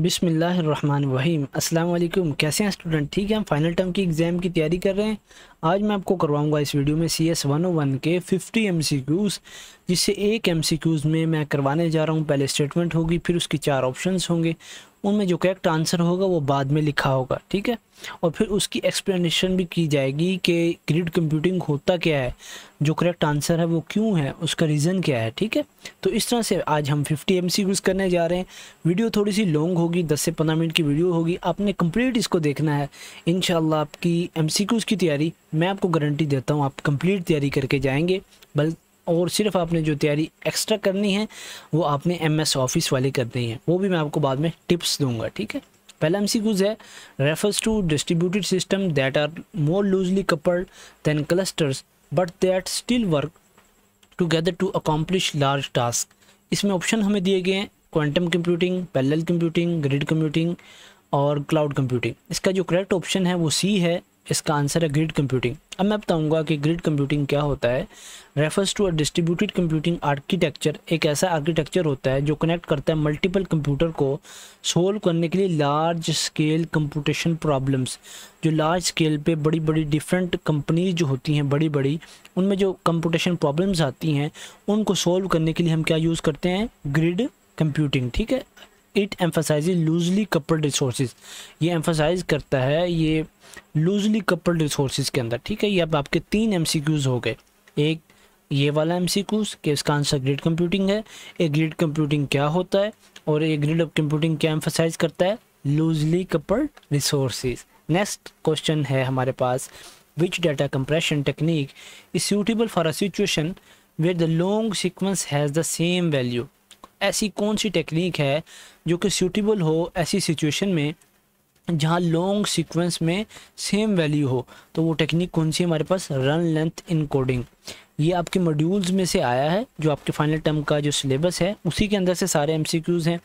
बिसमीम अल्लाम कैसे हैं स्टूडेंट ठीक है हम फाइनल टर्म की एग्ज़ाम की तैयारी कर रहे हैं आज मैं आपको करवाऊंगा इस वीडियो में सी एस वन वन के फिफ्टी एम सी क्यूज़ जिससे एक एम सी क्यूज़ में मैं करवाने जा रहा हूं पहले स्टेटमेंट होगी फिर उसकी चार ऑप्शंस होंगे उनमें जो करेक्ट आंसर होगा वो बाद में लिखा होगा ठीक है और फिर उसकी एक्सप्लेनेशन भी की जाएगी कि ग्रिड कंप्यूटिंग होता क्या है जो करेक्ट आंसर है वो क्यों है उसका रीज़न क्या है ठीक है तो इस तरह से आज हम 50 एम करने जा रहे हैं वीडियो थोड़ी सी लॉन्ग होगी 10 से 15 मिनट की वीडियो होगी आपने कंप्लीट इसको देखना है इन आपकी एम की तैयारी मैं आपको गारंटी देता हूँ आप कंप्लीट तैयारी करके जाएंगे बल्कि और सिर्फ आपने जो तैयारी एक्स्ट्रा करनी है वो आपने एमएस ऑफिस वाले करनी है वो भी मैं आपको बाद में टिप्स दूंगा ठीक है पहला एम है refers to distributed system that are more loosely coupled than clusters but that still work together to accomplish large task इसमें ऑप्शन हमें दिए गए हैं quantum computing parallel computing grid computing और क्लाउड कंप्यूटिंग इसका जो करेक्ट ऑप्शन है वो सी है इसका आंसर है ग्रिड कंप्यूटिंग अब मैं बताऊंगा कि ग्रिड कंप्यूटिंग क्या होता है refers to a distributed computing architecture एक ऐसा आर्किटेक्चर होता है जो कनेक्ट करता है मल्टीपल कंप्यूटर को सोल्व करने के लिए लार्ज स्केल कंप्यूटेशन प्रॉब्लम्स जो लार्ज स्केल पे बड़ी बड़ी डिफरेंट कंपनीज जो होती हैं बड़ी बड़ी उनमें जो कंप्यूटेशन प्रॉब्लम्स आती हैं उनको सोल्व करने के लिए हम क्या यूज़ करते हैं ग्रिड कंप्यूटिंग ठीक है it emphasize loosely coupled resource ये एम्फोसाइज करता है ये लूजली कपल्ड रिसोर्स के अंदर ठीक है ये अब आपके तीन एम हो गए एक ये वाला एम सी क्यूज के इसका आंसर ग्रिड कंप्यूटिंग है एक ग्रिड कंप्यूटिंग क्या होता है और एक ग्रिड कंप्यूटिंग क्या एम्फोसाइज करता है loosely coupled resource next question है हमारे पास which data compression technique is suitable for a situation where the long sequence has the same value ऐसी कौन सी टेक्निक है जो कि सूटेबल हो ऐसी सिचुएशन में जहाँ लॉन्ग सीक्वेंस में सेम वैल्यू हो तो वो टेक्निक कौन सी हमारे पास रन लेंथ इनकोडिंग ये आपके मॉड्यूल्स में से आया है जो आपके फाइनल टर्म का जो सिलेबस है उसी के अंदर से सारे एम हैं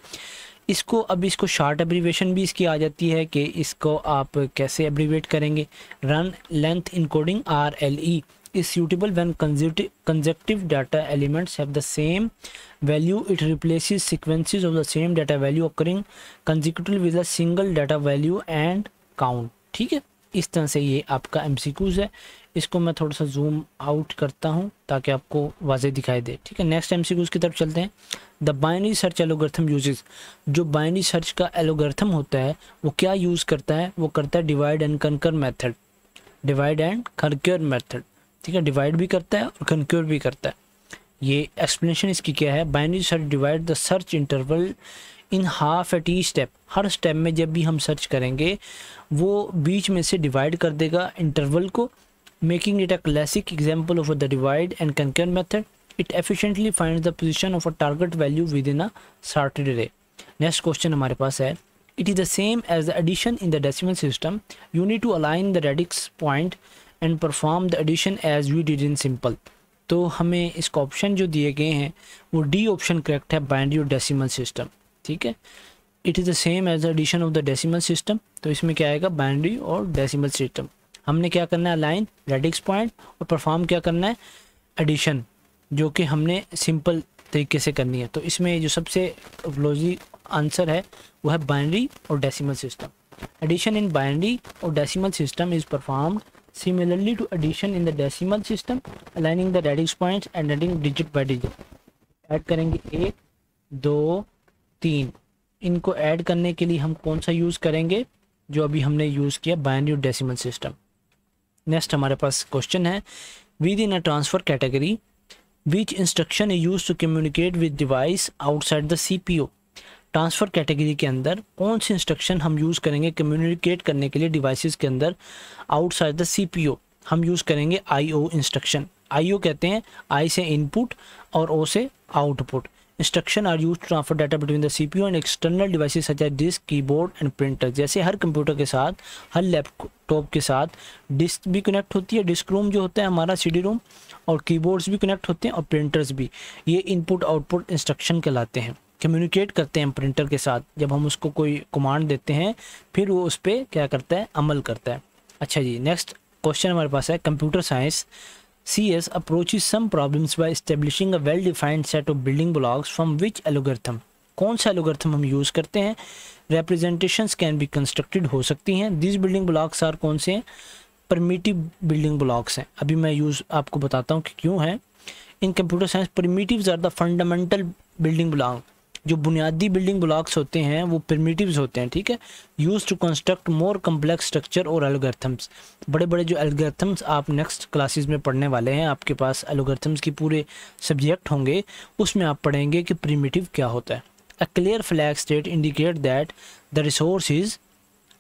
इसको अब इसको शार्ट एब्रीवेशन भी इसकी आ जाती है कि इसको आप कैसे एब्रीवेट करेंगे run length encoding R L E is suitable when consecutive data elements have the same value. It replaces sequences of the same data value occurring consecutively with a single data value and count. ठीक है इस तरह से ये आपका M है इसको मैं थोड़ा सा जूम आउट करता हूँ ताकि आपको वाजह दिखाई दे ठीक है नेक्स्ट एम की तरफ चलते हैं the binary search algorithm uses जो बाइनरी सर्च का एलोगर्थम होता है वो क्या यूज़ करता है वो करता है divide and conquer method divide and conquer method ठीक है डिवाइड भी करता है और कंक्योर भी करता है ये एक्सप्लेनेशन इसकी क्या है binary search divide the search interval in half at each step हर स्टेप में जब भी हम सर्च करेंगे वो बीच में से डिवाइड कर देगा इंटरवल को making it a classic example of the divide and conquer method it efficiently find the position of a target value within a sorted next question हमारे पास है it is the same as the addition in the decimal system you need to align the radix point and perform the addition as we did in simple तो हमें इसका option जो दिए गए हैं वो डी ऑप्शन करेक्ट है binary और डेसिमल सिस्टम ठीक है it is the same as addition of the decimal system तो इसमें क्या आएगा बाइनरी और डेसिमल सिस्टम हमने क्या करना है लाइन रेडिक्स पॉइंट और परफॉर्म क्या करना है एडिशन जो कि हमने सिंपल तरीके से करनी है तो इसमें जो सबसे क्लोजली आंसर है वो है बाइनरी और decimal system addition in binary और decimal system is performed similarly to addition in the decimal system aligning the radix points and adding digit by digit add करेंगे एक दो तीन इनको ऐड करने के लिए हम कौन सा यूज़ करेंगे जो अभी हमने यूज़ किया बाइनरी डेसिमल सिस्टम नेक्स्ट हमारे पास क्वेश्चन है within a transfer category which instruction use to communicate with device outside the CPU transfer category के अंदर कौन सी इंस्ट्रक्शन हम यूज़ करेंगे कम्युनिकेट करने के लिए डिवाइसेस के अंदर आउटसाइड द सीपीयू हम यूज़ करेंगे आईओ इंस्ट्रक्शन आईओ कहते हैं आई से इनपुट और ओ से output instruction are use transfer data between the O and external devices such as disc keyboard and printer जैसे हर कंप्यूटर के साथ हर लैपटॉप के साथ डिस्क भी कनेक्ट होती है डिस्क रूम जो होता है हमारा सीडी रूम और कीबोर्ड्स भी कनेक्ट होते हैं और प्रिंटर्स भी ये इनपुट आउटपुट इंस्ट्रक्शन कहलाते हैं कम्युनिकेट करते हैं प्रिंटर के साथ जब हम उसको कोई कमांड देते हैं फिर वो उस पर क्या करता है अमल करता है अच्छा जी नेक्स्ट क्वेश्चन हमारे पास है computer science C S approaches some problems by establishing a well defined set of building blocks from which algorithm कौन सा एलोगर्थम हम यूज़ करते हैं रिप्रेजेंटेशंस कैन बी कंस्ट्रक्टेड हो सकती हैं दिस बिल्डिंग ब्लॉक्स आर कौन से हैं परमिटिव बिल्डिंग ब्लॉक्स हैं अभी मैं यूज़ आपको बताता हूँ कि क्यों हैं in computer science primitive are the fundamental building block जो बुनियादी बिल्डिंग ब्लॉक्स होते हैं वो प्रिमिटिव्स होते हैं ठीक है use to construct more complex structure और एल्गर्थम्स बड़े बड़े जो एल्गर्थम्स आप नेक्स्ट क्लासेस में पढ़ने वाले हैं आपके पास एलोगर्थम्स के पूरे सब्जेक्ट होंगे उसमें आप पढ़ेंगे कि प्रिमेटिव क्या होता है a clear flag state indicate that the resource is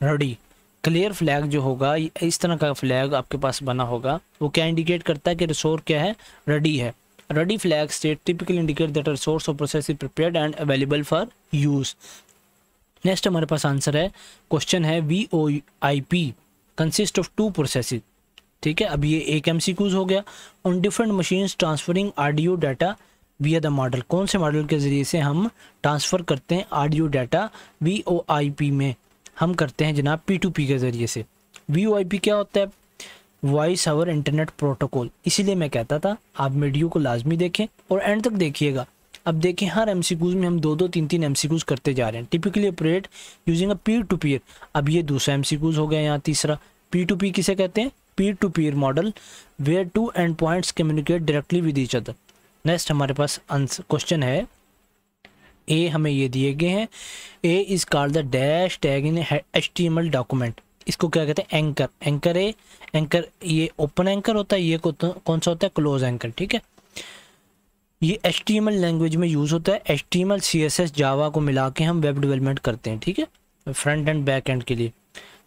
ready clear flag जो होगा इस तरह का फ्लैग आपके पास बना होगा वो क्या इंडिकेट करता है कि रिसोर्स क्या है रेडी है Ruddy flag state typically indicate that a source or process is prepared and available for use. Next हमारे पास आंसर है क्वेश्चन है V O I P consist of two process ठीक है अब ये एक एम हो गया on different machine transferring audio data via the model कौन से मॉडल के ज़रिए से हम ट्रांसफ़र करते हैं audio data V O I P में हम करते हैं जनाब पी टू पी के ज़रिए से वी ओ आई पी क्या होता है वॉइस आवर इंटरनेट प्रोटोकॉल इसीलिए मैं कहता था आप मीडियो को लाजमी देखें और एंड तक देखिएगा अब देखें हर एम में हम दो दो तीन तीन एम करते जा रहे हैं टिपिकली ऑपरेट यूजिंग अ पीर टू पीयर अब ये दूसरा एम हो गया यहाँ तीसरा पी टू पी किसे कहते हैं peer to peer model where two end points communicate directly with each other next हमारे पास क्वेश्चन है ए हमें ये दिए गए हैं A is called the dash tag in H T M L document इसको क्या कहते हैं एंकर एंकर ए एंकर ये ओपन एंकर होता है ये तो कौन सा होता है क्लोज एंकर ठीक है ये एच लैंग्वेज में यूज़ होता है एच टी एम जावा को मिला के हम वेब डेवलपमेंट करते हैं ठीक है फ्रंट एंड बैक एंड के लिए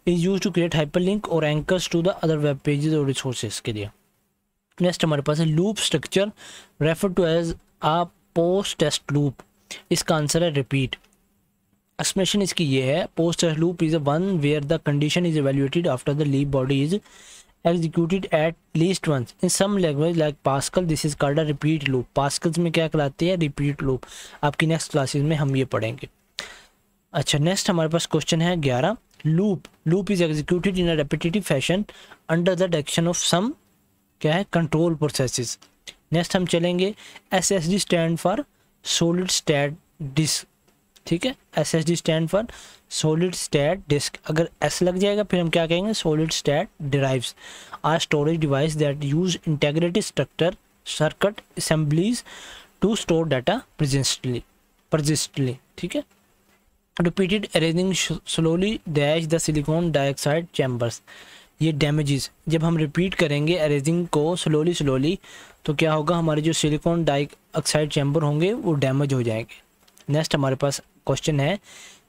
is use to create hyperlink और anchors to the other web pages और रिसोर्सेज के लिए नेक्स्ट हमारे पास है loop structure refer to as a post test loop इसका आंसर है रिपीट एक्सप्रेशन इसकी ये है post loop is one where the condition is evaluated after the loop body is executed at least once in some language like Pascal this is called repeat loop पासकल्स में क्या कहलाते हैं repeat loop आपकी next classes में हम ये पढ़ेंगे अच्छा नेक्स्ट हमारे पास क्वेश्चन है ग्यारह loop loop is executed in a repetitive fashion under the direction of some क्या है कंट्रोल प्रोसेसेस नेक्स्ट हम चलेंगे S S D stand for solid state disk ठीक है S S D stand for solid state disk अगर S लग जाएगा फिर हम क्या कहेंगे solid state drives are storage device that use integrative structure circuit assemblies to store data presently persistently ठीक है repeated arranging slowly dash the silicon dioxide chambers ये डैमेजेस जब हम रिपीट करेंगे अरेजिंग को स्लोली स्लोली तो क्या होगा हमारे जो सिलिकॉन डाइऑक्साइड चैम्बर होंगे वो डैमेज हो जाएंगे नेक्स्ट हमारे पास क्वेश्चन है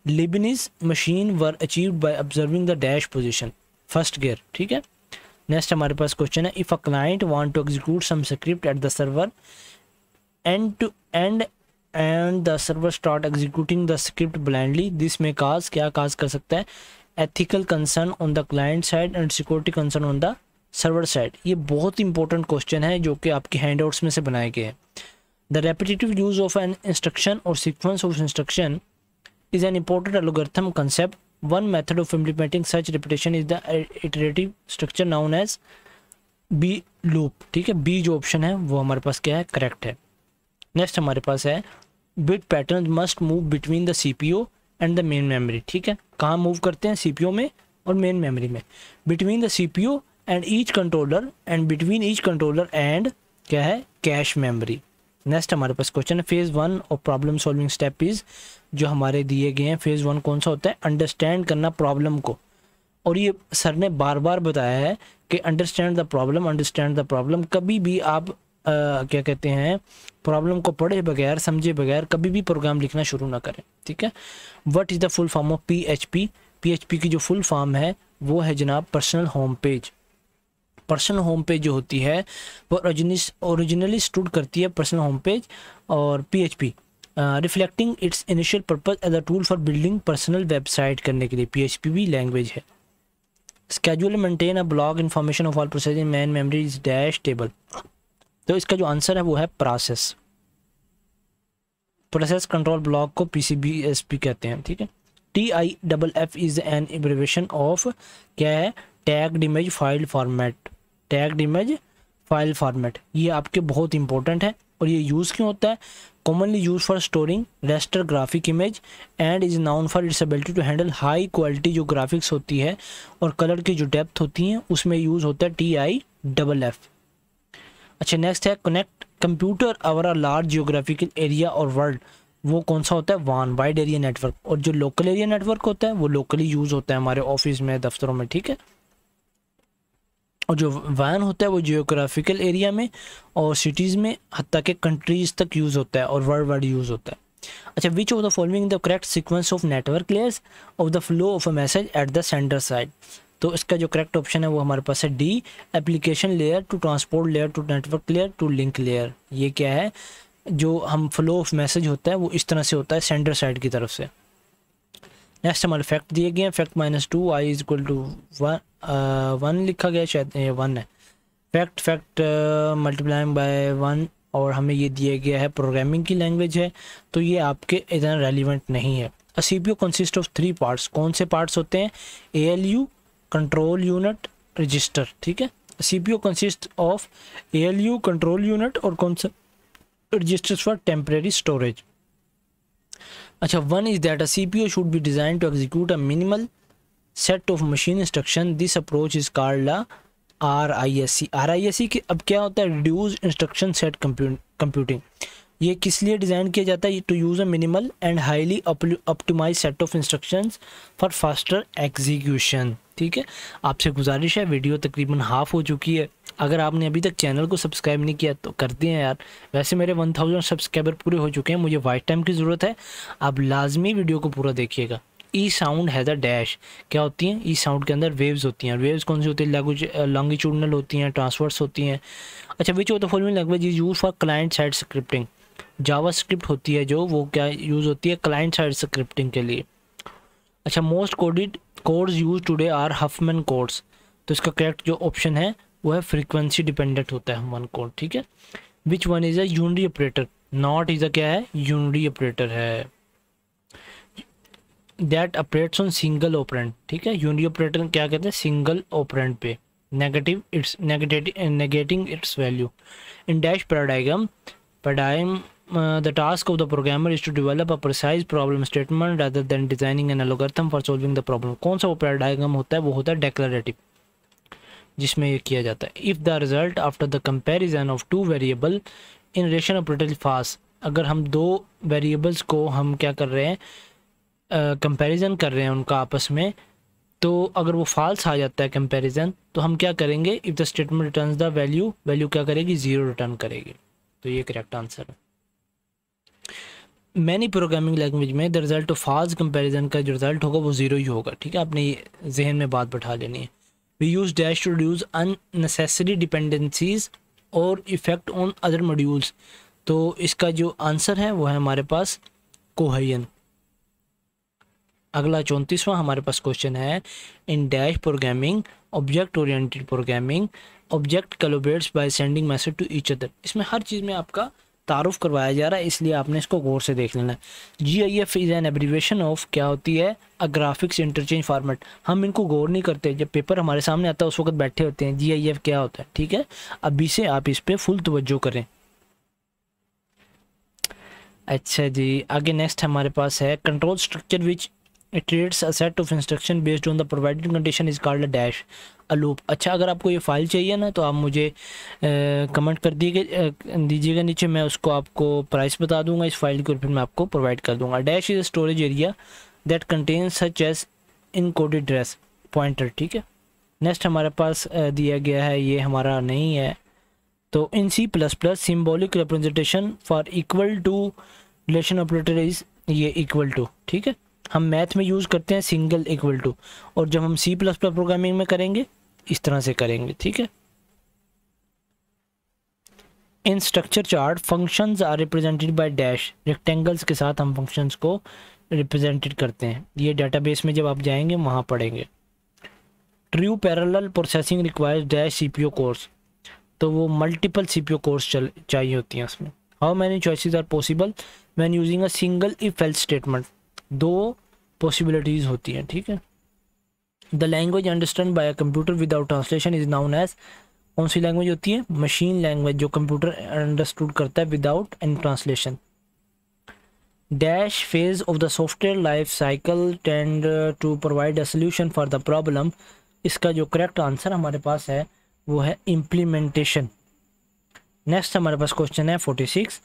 Leibniz machine were achieve by observing the dash position first gear ठीक है नेक्स्ट हमारे पास क्वेश्चन है if a client want to execute some script at the server and to and and the server start executing the script blindly this में cause क्या cause कर सकता है ethical concern on the client side and security concern on the server side ये बहुत important question है जो कि आपके हैंड में से बनाए गए हैं The repetitive use of an instruction or sequence of instruction is an important algorithm concept. One method of implementing such repetition is the iterative structure known as B loop ठीक है बी जो option है वो हमारे पास क्या है correct है next हमारे पास है bit pattern must move between the CPU and the main memory ठीक है कहाँ मूव करते हैं सीपीयू में और मेन मेमोरी में between the CPU and each controller and between each controller and क्या है कैश मेमोरी नेक्स्ट हमारे पास क्वेश्चन है फेज़ वन और प्रॉब्लम सॉल्विंग स्टेप इज़ जो हमारे दिए गए हैं फेज़ वन कौन सा होता है अंडरस्टैंड करना प्रॉब्लम को और ये सर ने बार बार बताया है कि understand the problem understand the problem कभी भी आप आ, क्या कहते हैं प्रॉब्लम को पढ़े बगैर समझे बगैर कभी भी प्रोग्राम लिखना शुरू ना करें ठीक है what is the full form of P H P P H P की जो फुल फॉर्म है वो है जनाब personal home page personal home page जो होती है वो ओरिजिनली स्टूड करती है पर्सनल होम पेज और PHP reflecting its initial purpose as a tool for building personal website करने के लिए पीएचपी भी लैंग्वेज है schedule maintain a blog information of all process in man memory is dash table तो इसका जो answer है वो है प्रोसेस प्रोसेस कंट्रोल ब्लॉक को पी कहते हैं ठीक है T I double F is an abbreviation of क्या है tagged image file format tagged image file format ये आपके बहुत इंपॉर्टेंट है और ये यूज़ क्यों होता है commonly use for storing raster graphic image and is known for its ability to handle high quality जो ग्राफिक्स होती है और कलर की जो डेप्थ होती है उसमें यूज़ होता है टी आई डबल एफ अच्छा नेक्स्ट है connect computer over a large geographical area और वर्ल्ड वो कौन सा होता है वन वाइड एरिया नेटवर्क और जो लोकल एरिया नेटवर्क होता है वो लोकली यूज़ होता है हमारे ऑफिस में दफ्तरों में ठीक है और जो वैन होता है वो जियोग्राफिकल एरिया में और सिटीज़ में हती के कंट्रीज़ तक यूज़ होता है और वर्ल्ड वाइड यूज़ होता है अच्छा which of the following the correct sequence of network layers of the flow of a message at the sender side तो इसका जो करेक्ट ऑप्शन है वो हमारे पास है D application layer to transport layer to network layer to link layer ये क्या है जो हम फ्लो ऑफ मैसेज होता है वो इस तरह से होता है सेंडर साइड की तरफ से नेक्स्ट हमारे फैक्ट दिए गए हैं fact minus two I is equal to one one लिखा गया शायद ये वन है fact fact multiplying by one और हमें ये दिया गया है प्रोग्रामिंग की लैंग्वेज है तो ये आपके इतना रेलिवेंट नहीं है C P U consist of three parts कौन से पार्ट्स होते हैं A L U control unit register ठीक है C P U consist of A L U control unit और कौन सा रजिस्टर्स फॉर टेम्परेरी स्टोरेज अच्छा one is that a C P should be design to execute a minimal set of machine instruction this approach is called ला R I S C R I S C के अब क्या होता है reduce instruction set computing ये किस लिए design किया जाता है to use a minimal and highly optimise set of instruction for faster execution ठीक है आपसे गुजारिश है वीडियो तकरीबन हाफ हो चुकी है अगर आपने अभी तक चैनल को सब्सक्राइब नहीं किया तो कर दिए यार वैसे मेरे वन थाउजेंड सब्सक्राइबर पूरे हो चुके हैं मुझे वाइट टाइम की ज़रूरत है आप लाजमी वीडियो को पूरा देखिएगा E sound has a dash क्या होती हैं ई साउंड के अंदर वेव्स होती हैं वेव्स कौन सी होती है लॉन्गिट्यूडनल होती हैं ट्रांसवर्स होती हैं अच्छा which of the following language is use for client side scripting JavaScript होती है जो वो क्या यूज़ होती है क्लाइंट साइड स्क्रिप्टिंग के लिए अच्छा most coded codes use today are Huffman codes तो इसका करेक्ट जो ऑप्शन है वो है फ्रीक्वेंसी डिपेंडेंट होता है वन कोड ठीक है which one is a unary operator not is a क्या है यूनरी ऑपरेटर है that operates on single operand ठीक है यूनरी ऑपरेटर क्या कहते हैं सिंगल ऑपरेंट पे negative its negating its value in dash paradigm paradigm the task of the programmer is to to a a problem statement statement rather designing an algorithm for solving the problem कौन सा वो पैराडाइगम होता है वो होता है declarative जिसमें ये किया जाता है if the result after the comparison of two variable in relation operator false अगर हम दो वेरिएबल्स को हम क्या कर रहे हैं uh, कर रहे हैं उनका आपस में तो अगर वो फॉल्स आ जाता है कंपेरिजन तो हम क्या करेंगे if the statement return the value value क्या करेगी ज़ीरो रिटर्न करेगी तो ये करेक्ट आंसर है मैनी प्रोग्रामिंग लैंग्वेज में the result of false comparison का जो रिज़ल्ट होगा वो ज़ीरो ही होगा ठीक है आपने जहन में बात बैठा लेनी है we use dash to reduce unnecessary dependencies और इफ़ेक्ट ऑन अदर modules तो इसका जो आंसर है वो है हमारे पास कोहयन अगला चौंतीसवां हमारे पास क्वेश्चन है in dash programming object oriented programming object collaborates by sending message to each other इसमें हर चीज़ में आपका तारुफ करवाया जा रहा है इसलिए आपने इसको गौर से देख लेना G I F is an abbreviation of क्या होती है अ ग्राफिक्स इंटरचेंज फार्मेट हम इनको गौर नहीं करते जब पेपर हमारे सामने आता है उस वक्त बैठे होते हैं जी आई एफ क्या होता है ठीक है अभी से आप इस पर फुल तवज्जो करें अच्छा जी आगे नेक्स्ट हमारे पास है control structure which it creates a set of instruction based on the provided condition is called a dash a अच्छा अगर आपको ये फाइल चाहिए ना तो आप मुझे कमेंट कर दीजिए दीजिएगा नीचे मैं उसको आपको प्राइस बता दूंगा इस फाइल की और फिर मैं आपको प्रोवाइड कर दूंगा dash is storage area that contains such as encoded address pointer ठीक है नेक्स्ट हमारे पास दिया गया है ये हमारा नहीं है तो in C plus plus symbolic representation for equal to relation operator is ये इक्वल टू ठीक है हम मैथ में यूज़ करते हैं सिंगल इक्वल टू और जब हम सी प्लस प्लस प्रोग्रामिंग में करेंगे इस तरह से करेंगे ठीक है in structure chart functions are represented by dash rectangles के साथ हम फंक्शंस को रिप्रेजेंटेड करते हैं ये डेटाबेस में जब आप जाएंगे वहाँ पढ़ेंगे true parallel processing requires dash CPU cores तो वो मल्टीपल सीपीओ कोर्स चल चाहिए होती हैं उसमें how many choices are possible when using a single if else statement दो पॉसिबिलिटीज़ होती हैं ठीक है the language understand by a computer without translation is known as कौन सी लैंग्वेज होती है मशीन लैंग्वेज जो कंप्यूटर अंडरस्टूड करता है without an translation dash phase of the software life cycle tend to provide a solution for the problem इसका जो correct answer हमारे पास है वो है इम्प्लीमेंटेशन नेक्स्ट हमारे पास क्वेश्चन है forty six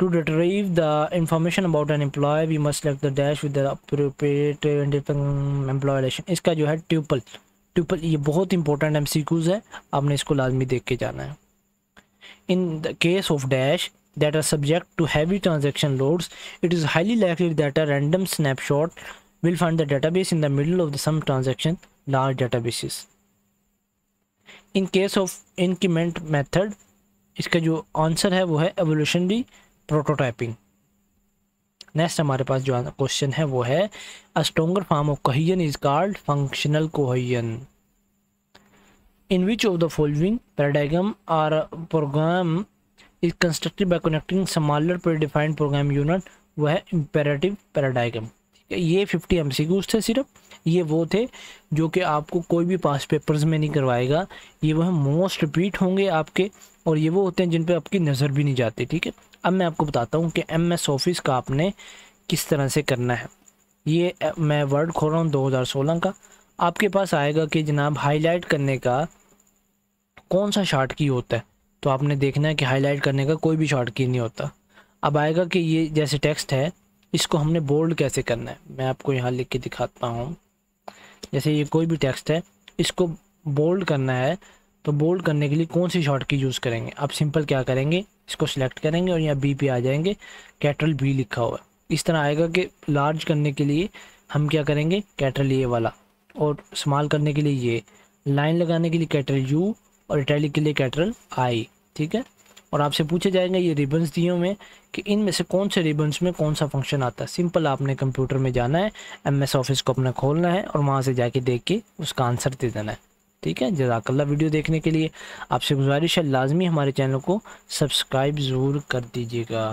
To retrieve the information about an employee, we must select the dash with the appropriate and employee relation. इसका जो है tuple, tuple ये बहुत important MCQs है आपने इसको लाजमी देख के जाना है In the case of dash that are subject to heavy transaction loads, it is highly likely that a random snapshot will find the database in the middle of the some transaction large databases. In case of increment method, इसका जो answer है वो है evolutionary prototyping next हमारे पास जो question है वो है a stronger form of cohesion is called functional cohesion cohesion in which of the following paradigm or program is constructed by connecting smaller predefined program unit वह imperative paradigm ठीक है ये 50 M थे सिर्फ ये वो थे जो कि आपको कोई भी पास पेपर्स में नहीं करवाएगा ये वह मोस्ट रिपीट होंगे आपके और ये वो होते हैं जिन पर आपकी नज़र भी नहीं जाती ठीक है अब मैं आपको बताता हूँ कि एम एस ऑफिस का आपने किस तरह से करना है ये मैं वर्ड खोल रहा हूँ 2016 का आपके पास आएगा कि जनाब हाईलाइट करने का कौन सा शार्ट की होता है तो आपने देखना है कि हाईलाइट करने का कोई भी शार्ट की नहीं होता अब आएगा कि ये जैसे टेक्स्ट है इसको हमने बोल्ड कैसे करना है मैं आपको यहाँ लिख के दिखाता हूँ जैसे ये कोई भी टेक्स्ट है इसको बोल्ड करना है तो बोल्ड करने के लिए कौन सी शॉर्ट की यूज़ करेंगे आप सिंपल क्या करेंगे इसको सिलेक्ट करेंगे और यहाँ बी पे आ जाएंगे कैटरल बी लिखा हुआ है इस तरह आएगा कि लार्ज करने के लिए हम क्या करेंगे कैटरल ए वाला और स्मॉल करने के लिए ये लाइन लगाने के लिए कैटरल यू और इटैलिक के लिए कैटरल आई ठीक है और आपसे पूछे जाएंगे ये रिबन्स दिए हुए कि इनमें से कौन से रिबन्स में कौन सा फंक्शन आता है सिंपल आपने कंप्यूटर में जाना है एमएस ऑफिस को अपना खोलना है और वहाँ से जाके देख के उसका आंसर दे देना है ठीक है जजाकल्ला वीडियो देखने के लिए आपसे गुजारिश है लाजमी हमारे चैनल को सब्सक्राइब ज़रूर कर दीजिएगा